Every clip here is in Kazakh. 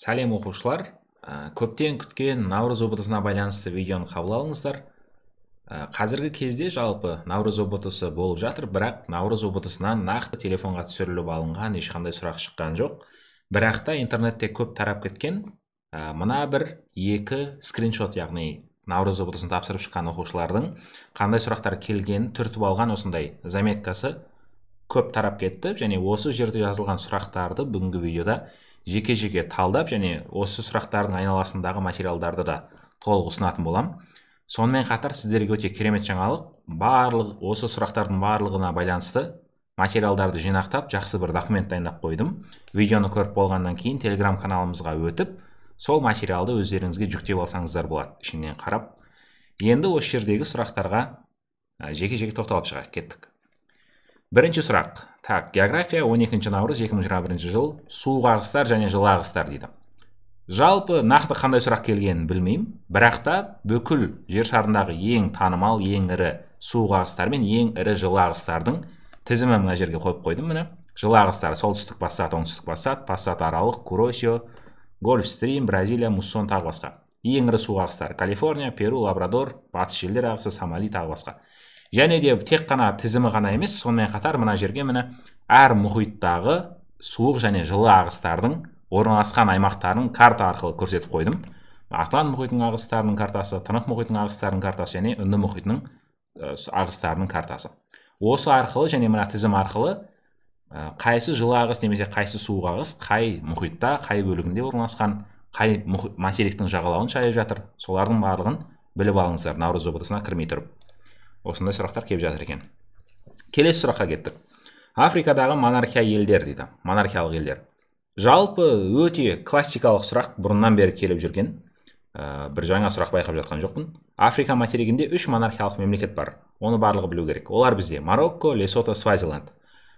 сәлем оқушылар ә, көптен күткен наурыз ұбтысына байланысты видеоны қабыл алыңыздар ә, қазіргі кезде жалпы наурыз ұбтысы болып жатыр бірақ наурыз ұбтысынан нақты телефонға түсіріліп алынған ешқандай сұрақ шыққан жоқ бірақ та интернетте көп тарап кеткен ә, мына бір екі скриншот яғни наурыз ұбтысын тапсырып шыққан оқушылардың қандай сұрақтар келгенін түртіп алған осындай заметкасы көп тарап кетті және осы жерде жазылған сұрақтарды бүгінгі видеода жеке жеке талдап және осы сұрақтардың айналасындағы материалдарды да толық ұсынатын боламын сонымен қатар сіздерге өте керемет жаңалық барлық осы сұрақтардың барлығына байланысты материалдарды жинақтап жақсы бір документ дайындап қойдым видеоны көріп болғаннан кейін телеграм каналымызға өтіп сол материалды өздеріңізге жүктеп алсаңыздар болады ішінен қарап енді осы жердегі сұрақтарға жеке жеке тоқталып шығайық кеттік бірінші сұрақ так география 12 наурыз 2021 жыл суық ағыстар және жылы ағыстар дейді жалпы нақты қандай сұрақ келгенін білмеймін бірақ та бүкіл жер шарындағы ең танымал ең ірі суық ағыстар мен ең ірі жылы ағыстардың тізімін мына жерге қойып қойдым міне жылы ағыстар солтүстік пассат оңтүстік пассат пассат аралық куросио гольфстрим бразилия муссон тағы басқа ең ірі су ағыстары калифорния перу лабрадор батыс желдер ағысы сомали тағы басқа және де тек қана тізімі ғана емес сонымен қатар мына жерге міне әр мұхиттағы суық және жылы ағыстардың орналасқан аймақтарын карта арқылы көрсетіп қойдым атлант мұхитының ағыстарының картасы тынық мұхитының ағыстарының картасы және үнді мұхитының э, ағыстарының картасы осы арқылы және мына тізім арқылы э, қайсы жылы ағыс немесе қайсы суық ағыс қай мұхитта қай бөлігінде орналасқан қай материктің жағалауын шайып жатыр солардың барлығын біліп алыңыздар наурыз жобасына кірмей тұрып осындай сұрақтар келіп жатыр екен келесі сұраққа кеттік африкадағы монархия елдер дейді монархиялық елдер жалпы өте классикалық сұрақ бұрыннан бері келіп жүрген ә, бір жаңа сұрақ байқап жатқан жоқпын африка материгінде үш монархиялық мемлекет бар оны барлығы білу керек олар бізде марокко лесото свазиленд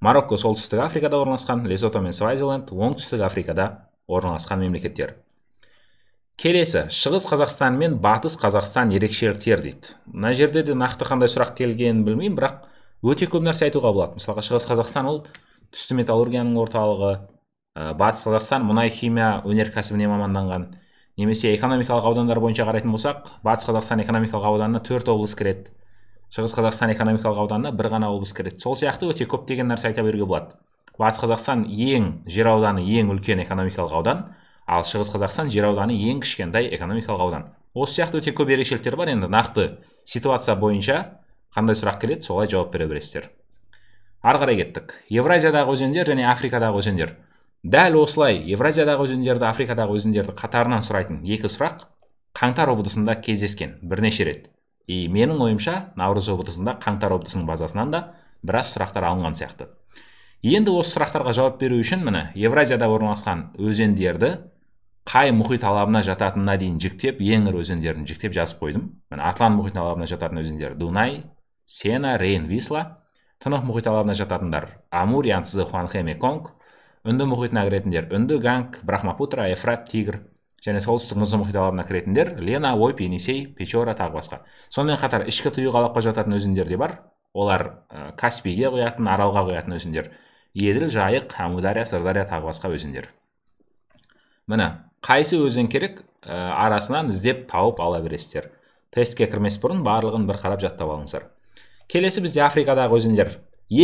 марокко солтүстік африкада орналасқан лесото мен свазиленд оңтүстік африкада орналасқан мемлекеттер келесі шығыс қазақстан мен батыс қазақстан ерекшеліктер дейді мына жерде де нақты қандай сұрақ келгенін білмеймін бірақ өте көп нәрсе айтуға болады мысалға шығыс қазақстан ол түсті металлургияның орталығы ә, батыс қазақстан мұнай химия өнеркәсібіне маманданған немесе экономикалық аудандар бойынша қарайтын болсақ батыс қазақстан экономикалық ауданына төрт облыс кіреді шығыс қазақстан экономикалық ауданына бір ғана облыс кіреді сол сияқты өте көптеген нәрсе айта беруге болады батыс қазақстан ең жер ауданы ең үлкен экономикалық аудан ал шығыс қазақстан жер ауданы ең кішкентай экономикалық аудан осы сияқты өте көп ерекшеліктер бар енді нақты ситуация бойынша қандай сұрақ келеді солай жауап бере бересіздер ары қарай кеттік евразиядағы өзендер және африкадағы өзендер дәл осылай евразиядағы өзендерді африкадағы өзендерді қатарынан сұрайтын екі сұрақ қаңтар облысында кездескен бірнеше рет и менің ойымша наурыз облысында қаңтар облысының базасынан да біраз сұрақтар алынған сияқты енді осы сұрақтарға жауап беру үшін міне евразияда орналасқан өзендерді қай мұхит алабына жататынына дейін жіктеп ең ірі өзендерін жіктеп жазып қойдым міне атлант мұхит алабына жататын өзендер дунай сена рейн висла тынық мұхит алабына жататындар амур янцзы хуанхэ меконг үнді мұхитына кіретіндер үнді ганг брахмапутра эфрат тигр және солтүстік мұзды мұхит алабына кіретіндер лена ойп енисей печора тағы басқа сонымен қатар ішкі тұйық алапқа жататын өзендер де бар олар ә, каспийге құятын аралға құятын өзендер еділ жайық амудария сырдария тағы басқа өзендер міне қайсы өзен керек ә, арасынан іздеп тауып ала бересіздер тестке кірмес бұрын барлығын бір қарап жаттап алыңыздар келесі бізде африкадағы өзендер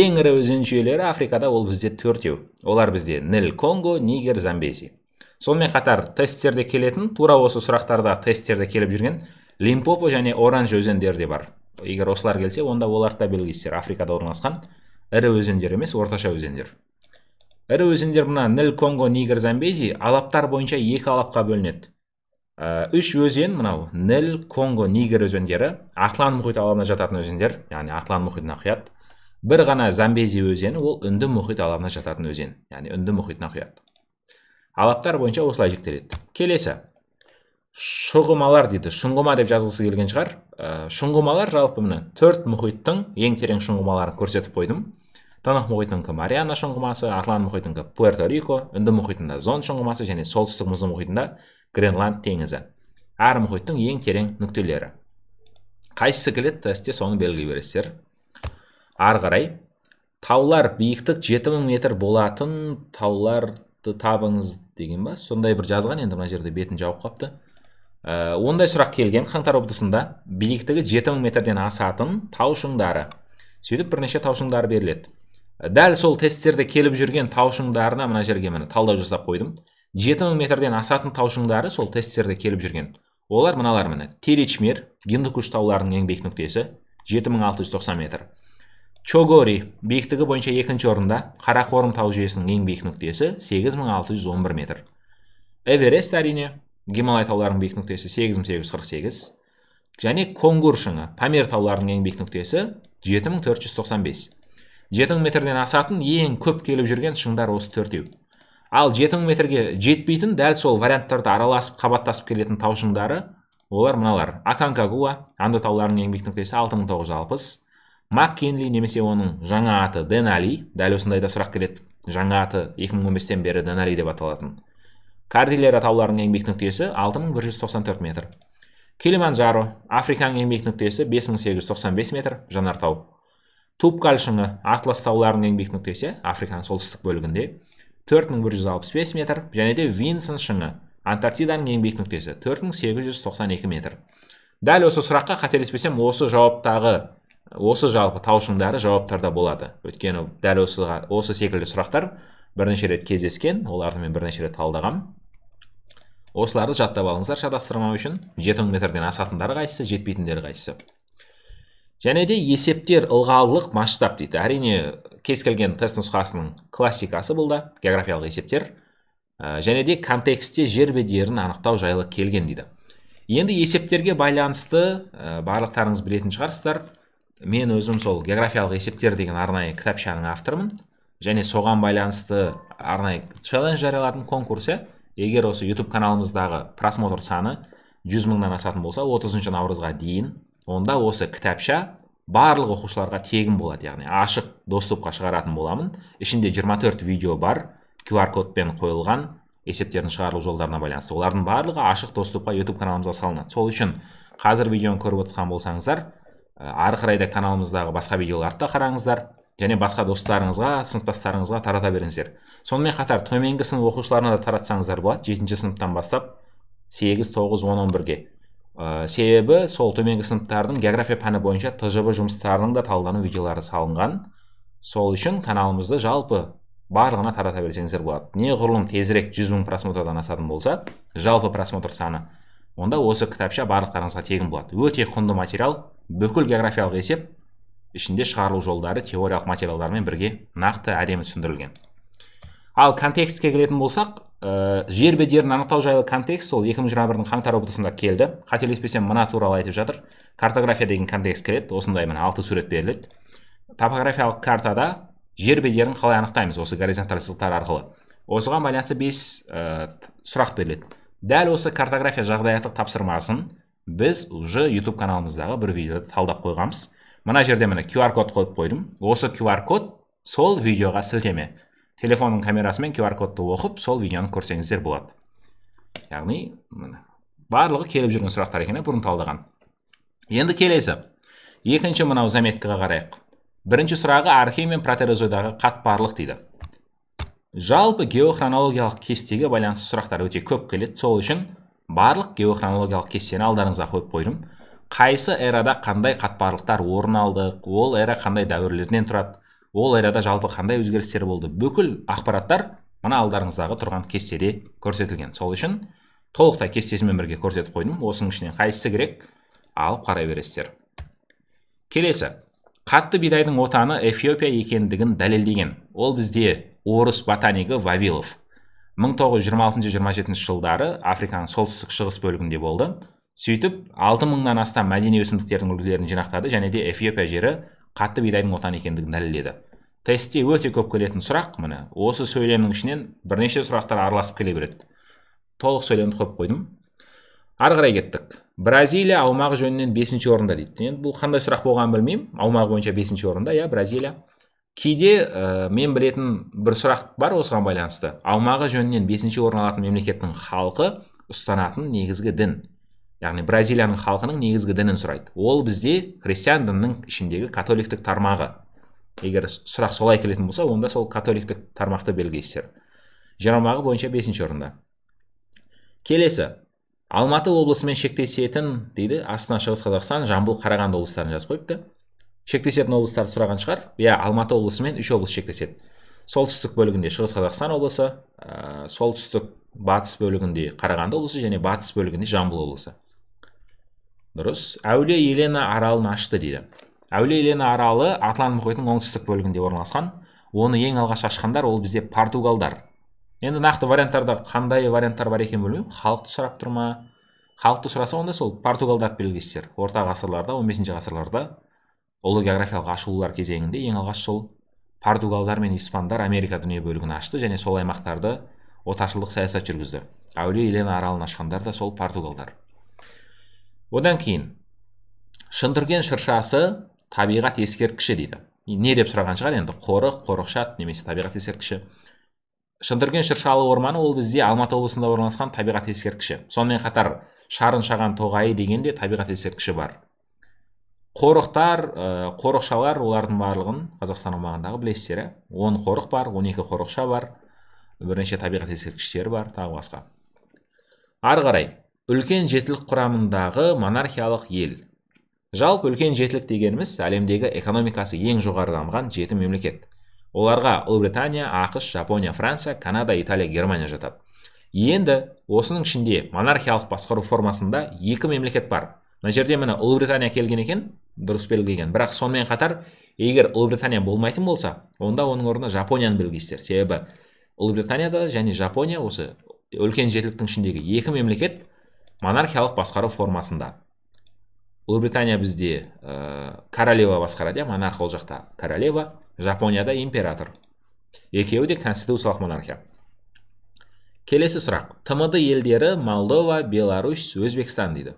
ең ірі өзен жүйелері африкада ол бізде төртеу олар бізде нил конго нигер замбези сонымен қатар тесттерде келетін тура осы сұрақтарда тесттерде келіп жүрген лимпопо және оранж өзендері де бар егер осылар келсе онда оларды да белгісіздер африкада орналасқан ірі өзендер емес орташа өзендер ірі өзендер мына ніл конго нигр замбези алаптар бойынша екі алапқа бөлінеді ә, үш өзен мынау ніл конго нигр өзендері атлант мұхит алабына жататын өзендер яғни атлант мұхитына құяды бір ғана замбези өзені ол үнді мұхит алабына жататын өзен яғни үнді мұхитына құяды алаптар бойынша осылай жіктеледі келесі шұңғымалар дейді шұңғыма деп жазғысы келген шығар ә, шұңғымалар жалпы міне төрт мұхиттың ең терең шұңғымаларын көрсетіп қойдым тынық мұхитынікі мариана шұңғымасы атлант мұхитынікі пуэрто рико үнді мұхитында зон шұңғымасы және солтүстік мұзды мұхитында гренланд теңізі әр мұхиттың ең терең нүктелері қайсысы келеді тестте соны белгілей бересіздер ары қарай таулар биіктік 7000 метр болатын тауларды табыңыз деген ба сондай бір жазған енді мына жерде бетін жауып қалыпты ә, ондай сұрақ келген қаңтар облысында биіктігі 7000 метрден асатын тау шыңдары сөйтіп бірнеше тау шыңдары беріледі дәл сол тесттерде келіп жүрген таушыңдарына мына жерге міне талдау жасап қойдым 7000 метрден асатын таушыңдары сол тесттерде келіп жүрген олар мыналар міне теречмер гиндукуш тауларының ең биік нүктесі 7690 метр чогори биіктігі бойынша екінші орында қарақорым тау жүйесінің ең нүктесі 8611 метр эверест әрине гималай тауларының биік нүктесі 8848 және конгур шыңы памир тауларының ең нүктесі 7495 жеті метрден асатын ең көп келіп жүрген шыңдар осы төртеу ал жеті метрге жетпейтін дәл сол варианттарды араласып қабаттасып келетін тау шыңдары олар мыналар аканкагуа анда тауларының еңбек нүктесі алты мың тоғыз немесе оның жаңа аты денали дәл осындай да сұрақ келеді жаңа аты 2015-тен бері денали деп аталатын кардилера тауларының еңбек нүктесі 6194 метр килиманджаро африканың еңбек нүктесі 5895 метр жанартау ступкаль шыңы атлас тауларының еңбек нүктесі африканың солтүстік бөлігінде 4165 метр және де винсон шыңы антарктиданың еңбек нүктесі 4892 метр дәл осы сұраққа қателеспесем осы жауаптағы осы жалпы тау шыңдары жауаптарда болады өйткені дәл осы, осы секілді сұрақтар бірнеше рет кездескен оларды мен бірнеше рет талдағанмын осыларды жаттап алыңыздар шатастырмау үшін жеті метрден асатындары қайсысы жетпейтіндері қайсысы және де есептер ылғалдылық масштаб дейді әрине кез келген тест нұсқасының классикасы бұл да географиялық есептер ә, және де контекстте жер бедерін анықтау жайлы келген дейді енді есептерге байланысты ә, барлықтарыңыз білетін шығарсыздар мен өзім сол географиялық есептер деген арнайы кітапшаның авторымын және соған байланысты арнайы челлендж жарияладым конкурсы егер осы YouTube каналымыздағы просмотр саны 100 мыңнан асатын болса 30 наурызға дейін онда осы кітапша барлық оқушыларға тегін болады яғни ашық доступқа шығаратын боламын ішінде 24 видео бар qr кодпен қойылған есептердің шығарылу жолдарына байланысты олардың барлығы ашық доступқа youtube каналымызға салынады сол үшін қазір видеоны көріп отырған болсаңыздар ары қарай да каналымыздағы басқа видеоларды да қараңыздар және басқа достарыңызға сыныптастарыңызға тарата беріңіздер сонымен қатар төменгі сынып оқушыларына да таратсаңыздар болады жетінші сыныптан бастап сегіз тоғыз он он бірге ә, себебі сол төменгі сыныптардың география пәні бойынша тжб жұмыстарының да талдану видеолары салынған сол үшін каналымызды жалпы барлығына тарата берсеңіздер болады неғұрлым тезірек жүз мың просмотрдан асатын болса жалпы просмотр саны онда осы кітапша барлықтарыңызға тегін болады өте құнды материал бүкіл географиялық есеп ішінде шығарылу жолдары теориялық материалдармен бірге нақты әдемі түсіндірілген ал контекстке келетін болсақ ә, жер бедерін анықтау жайлы контекст сол 2021-дің қаңтар облысында келді қателеспесем мына туралы айтып жатыр картография деген контекст кіреді осындай міне алты сурет беріледі топографиялық картада жер бедерін қалай анықтаймыз осы горизонталь сызықтар арқылы осыған байланысты бес э, сұрақ беріледі дәл осы картография жағдаяттық тапсырмасын біз уже YouTube каналымыздағы бір видеода талдап қойғанбыз мына жерде міне QR код қойып қойдым осы QR код сол видеоға сілтеме телефонның камерасымен qr кодты оқып сол видеоны көрсеңіздер болады яғни барлығы келіп жүрген сұрақтар екен бұрын талдаған енді келесі екінші мынау заметкаға қарайық бірінші сұрағы архей мен протерозойдағы қатпарлық дейді жалпы геохронологиялық кестеге байланысты сұрақтар өте көп келеді сол үшін барлық геохронологиялық кестені алдарыңызға қойып қойдым қайсы эрада қандай қатпарлықтар орын алды ол эра қандай дәуірлерден тұрады ол арада жалпы қандай өзгерістер болды бүкіл ақпараттар мына алдарыңыздағы тұрған кестеде көрсетілген сол үшін толықтай кестесімен бірге көрсетіп қойдым осының ішінен қайсысы керек алып қарай бересіздер келесі қатты бидайдың отаны эфиопия екендігін дәлелдеген ол бізде орыс ботанигі вавилов 1926-27 жылдары африканың солтүстік шығыс бөлігінде болды сөйтіп алты мыңнан астам мәдени өсімдіктердің үлгілерін жинақтады және де эфиопия жері қатты бидайдың отаны екендігін дәлелдеді тестте өте көп келетін сұрақ міне осы сөйлемнің ішінен бірнеше сұрақтар араласып келе береді толық сөйлемді қойып қойдым ары қарай кеттік бразилия аумағы жөнінен бесінші орында дейді енді бұл қандай сұрақ болғанын білмеймін аумағы бойынша бесінші орында иә бразилия кейде ә, мен білетін бір сұрақ бар осыған байланысты аумағы жөнінен бесінші орын алатын мемлекеттің халқы ұстанатын негізгі дін яғни бразилияның халқының негізгі дінін сұрайды ол бізде христиан дінінің ішіндегі католиктік тармағы егер сұрақ солай келетін болса онда сол католиктік тармақты белгілейсіздер жиырмағы бойынша бесінші орында келесі алматы облысымен шектесетін дейді астана шығыс қазақстан жамбыл қарағанды облыстарын жазып қойыпты шектесетін облыстарды сұраған шығар иә алматы облысымен үш облыс шектеседі солтүстік бөлігінде шығыс қазақстан облысы ә, солтүстік батыс бөлігінде қарағанды облысы және батыс бөлігінде жамбыл облысы дұрыс әулие елена аралын ашты дейді әулие елена аралы атлант мұхитының оңтүстік бөлігінде орналасқан оны ең алғаш ашқандар ол бізде португалдар енді нақты варианттарда қандай варианттар бар екенін білмеймін халықты сұрап тұр ма халықты сұраса онда сол португалдар белгісіздер орта ғасырларда 15 бесінші ғасырларда ұлы географиялық ашылулар кезеңінде ең алғаш сол португалдар мен испандар америка дүние бөлігін ашты және сол аймақтарды отаршылдық саясат жүргізді әулие елена аралын ашқандар да сол португалдар одан кейін шындырген шыршасы табиғат ескерткіші дейді не деп сұраған шығар енді қорық қорықшат немесе табиғат ескерткіші Шындырген шыршалы орманы ол бізде алматы облысында орналасқан табиғат ескерткіші сонымен қатар шарын шаған тоғайы деген де табиғат ескерткіші бар қорықтар қорықшалар олардың барлығын қазақстан аумағындағы білесіздер иә он қорық бар 12 қорықша бар бірнеше табиғат ескерткіштері бар тағы басқа ары қарай үлкен жетілік құрамындағы монархиялық ел жалпы үлкен жетілік дегеніміз әлемдегі экономикасы ең жоғары дамыған жеті мемлекет оларға ұлыбритания ақш жапония франция канада италия германия жатады енді осының ішінде монархиялық басқару формасында екі мемлекет бар мына жерде міне ұлыбритания келген екен дұрыс белгілеген бірақ сонымен қатар егер ұлыбритания болмайтын болса онда оның орнына жапонияны белгілейсіздер себебі ұлыбританияда және жапония осы үлкен жетіліктің ішіндегі екі мемлекет монархиялық басқару формасында ұлыбритания бізде ә, королева басқарады иә монарх ол жақта королева жапонияда император екеуі де конституциялық монархия иә. келесі сұрақ тмд елдері молдова беларусь өзбекстан дейді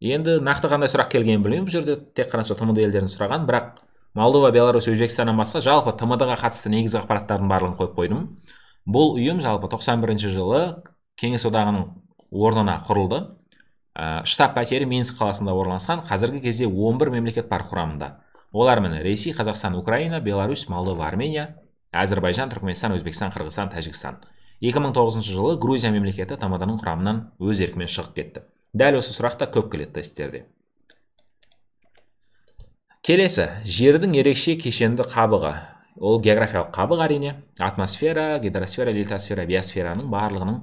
енді нақты қандай сұрақ келгенін білмеймін бұл жерде тек қана сол тмд елдерін сұраған бірақ молдова беларусь өзбекстаннан басқа жалпы тмд ға қатысты негізгі ақпараттардың барлығын қойып қойдым бұл ұйым жалпы 91 жылы кеңес одағының орнына құрылды ә, штаб пәтері минск қаласында орналасқан қазіргі кезде 11 мемлекет бар құрамында Олар міне ресей қазақстан украина беларусь молдова армения әзірбайжан түркменстан өзбекстан қырғызстан тәжікстан 2009 жылы грузия мемлекеті тмдның құрамынан өз еркімен шығып кетті дәл осы сұрақ та көп келеді тесттерде келесі жердің ерекше кешенді қабығы ол географиялық қабық әрине атмосфера гидросфера литосфера биосфераның барлығының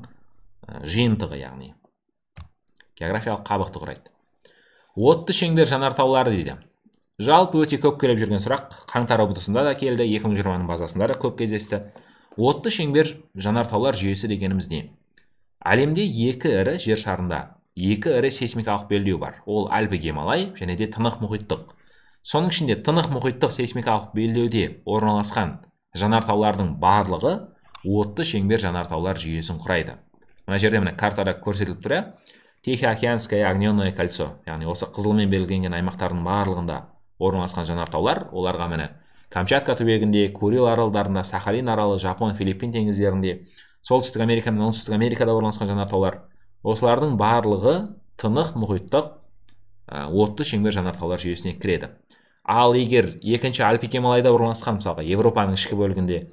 жиынтығы яғни географиялық қабықты құрайды отты шеңбер жанартаулары дейді жалпы өте көп келіп жүрген сұрақ қаңтар ұбтысында да келді 2020-ның базасында да көп кездесті отты шеңбер жанартаулар жүйесі дегеніміз не әлемде екі ірі жер шарында екі ірі сейсмикалық белдеу бар ол альпі гемалай және де тынық мұхиттық соның ішінде тынық мұхиттық сейсмикалық белдеуде орналасқан жанартаулардың барлығы отты шеңбер жанартаулар жүйесін құрайды мына жерде міне картада көрсетіліп тұр иә тихоокеанское огненное кольцо яғни осы қызылмен белгіленген аймақтардың барлығында орналасқан жанартаулар оларға міне камчатка түбегінде курил аралдарында сахалин аралы жапон филиппин теңіздерінде солтүстік америка мен оңтүстік америкада орналасқан жанартаулар осылардың барлығы тынық мұхиттық ә, отты шеңбер жанартаулар жүйесіне кіреді ал егер екінші альпи гималайда орналасқан мысалға европаның ішкі бөлігінде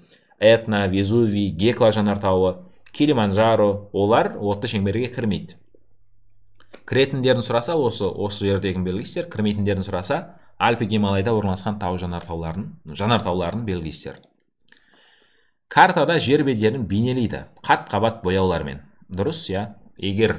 этна везувий гекла жанартауы килиманджаро олар отты шеңберге кірмейді кіретіндерін сұраса осы осы жердегі белгілейсіздер кірмейтіндерін сұраса альпи гималайда орналасқан тау жанартауларын жанартауларын белгістер. картада жер бедерін бейнелейді қат қабат бояулармен дұрыс иә егер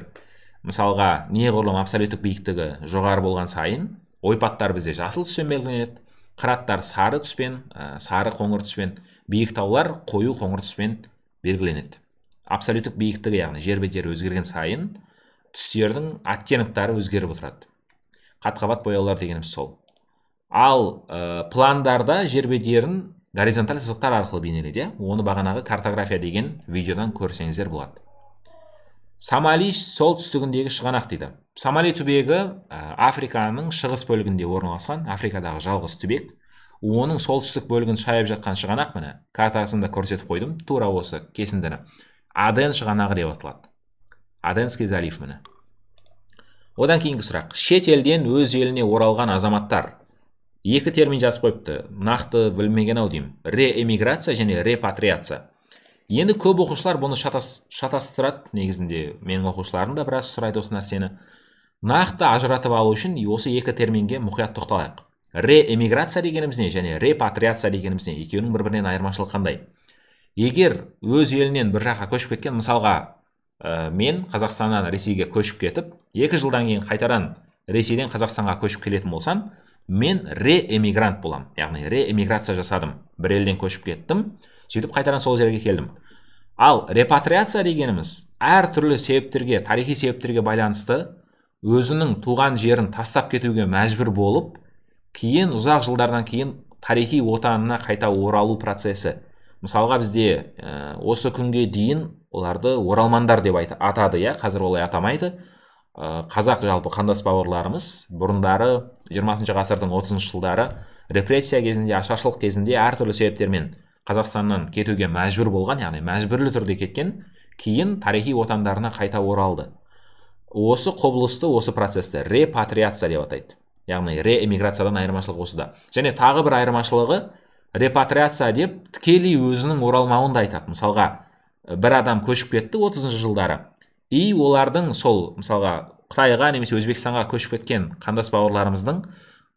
мысалға неғұрлым абсолюттік биіктігі жоғары болған сайын ойпаттар бізде жасыл түспен белгіленеді қыраттар сары түспен сары қоңыр түспен биік таулар қою қоңыр түспен белгіленеді абсолюттік биіктігі яғни жер бедері өзгерген сайын түстердің оттенктары өзгеріп отырады қатқабат бояулар дегеніміз сол ал ә, пландарда жер бедерін горизонталь сызықтар арқылы бейнелейді иә? оны бағанағы картография деген видеодан көрсеңіздер болады сол солтүстігіндегі шығанақ дейді самали түбегі э, африканың шығыс бөлігінде орналасқан африкадағы жалғыз түбек оның солтүстік бөлігін шайып жатқан шығанақ міне картасында көрсетіп қойдым тура осы кесіндіні аден шығанағы деп аталады аденский залив міне одан кейінгі сұрақ шет елден өз еліне оралған азаматтар екі термин жазып қойыпты нақты білмеген ау деймін реэмиграция және репатриация енді көп оқушылар бұны шатас, шатастырады негізінде менің оқушыларым да біраз сұрайды осы нәрсені нақты ажыратып алу үшін осы екі терминге мұқият тоқталайық реэмиграция дегеніміз не және репатриация дегеніміз не екеуінің бір бірінен айырмашылығы қандай егер өз елінен бір жаққа көшіп кеткен мысалға э, мен қазақстаннан ресейге көшіп кетіп екі жылдан кейін қайтадан ресейден қазақстанға көшіп келетін болсам мен реэмигрант боламын яғни реэмиграция жасадым бір елден көшіп кеттім сөйтіп қайтадан сол жерге келдім ал репатриация дегеніміз әртүрлі себептерге тарихи себептерге байланысты өзінің туған жерін тастап кетуге мәжбүр болып кейін ұзақ жылдардан кейін тарихи отанына қайта оралу процесі мысалға бізде ә, осы күнге дейін оларды оралмандар деп айты, атады иә қазір олай атамайды ә, қазақ жалпы қандас бауырларымыз бұрындары 20 ғасырдың 30 жылдары репрессия кезінде ашаршылық кезінде әртүрлі себептермен қазақстаннан кетуге мәжбүр болған яғни мәжбүрлі түрде кеткен кейін тарихи отандарына қайта оралды осы құбылысты осы процесті репатриация деп атайды яғни реэмиграциядан айырмашылығы осыда және тағы бір айырмашылығы репатриация деп тікелей өзінің оралмауын да айтады мысалға э, бір адам көшіп кетті отызыншы жылдары и олардың сол мысалға қытайға немесе өзбекстанға көшіп кеткен қандас бауырларымыздың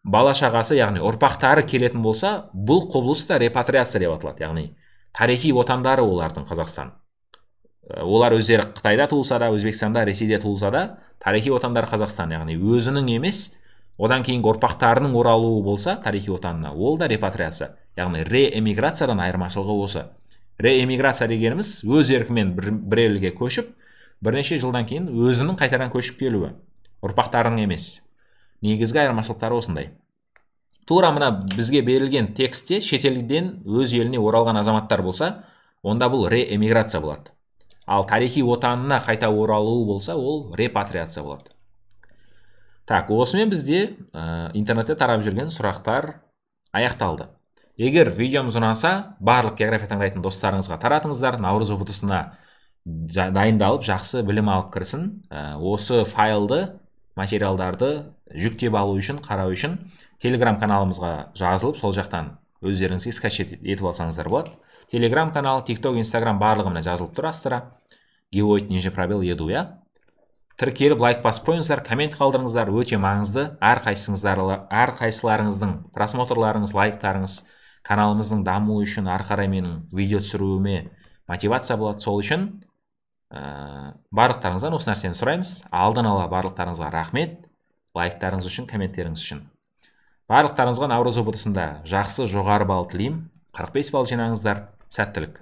бала шағасы яғни ұрпақтары келетін болса бұл құбылыс та репатриация деп аталады яғни тарихи отандары олардың қазақстан э, олар өздері қытайда туылса да өзбекстанда ресейде туылса да тарихи отандары қазақстан яғни өзінің емес одан кейінгі ұрпақтарының оралуы болса тарихи отанына ол да репатриация яғни реэмиграциядан айырмашылығы осы реэмиграция дегеніміз өз еркімен бір, бір елге көшіп бірнеше жылдан кейін өзінің қайтадан көшіп келуі ұрпақтарының емес негізгі айырмашылықтары осындай тура мына бізге берілген текстте шетелден өз еліне оралған азаматтар болса онда бұл реэмиграция болады ал тарихи отанына қайта оралуы болса ол репатриация болады так осымен бізде ә, интернетте тарап жүрген сұрақтар аяқталды егер видеомыз ұнаса барлық география таңдайтын достарыңызға таратыңыздар наурыз ұбтсына дайындалып жақсы білім алып кірсін осы файлды материалдарды жүктеп алу үшін қарау үшін телеграм каналымызға жазылып сол жақтан өздеріңізге скачать етіп алсаңыздар болады телеграм канал тикток инстаграм барлығы жазылып тұр астыра геоид пробел еду иә тіркеліп лайк басып қойыңыздар коммент қалдырыңыздар өте маңызды әрқайсыларыңыздың просмотрларыңыз лайктарыңыз каналымыздың дамуы үшін ары қарай менің видео түсіруіме мотивация болады сол үшін ә, барлықтарыңыздан осы нәрсені сұраймыз алдын ала барлықтарыңызға рахмет лайктарыңыз үшін комменттеріңіз үшін барлықтарыңызға наурыз ұбт жақсы жоғары балл тілеймін 45 балл жинаңыздар сәттілік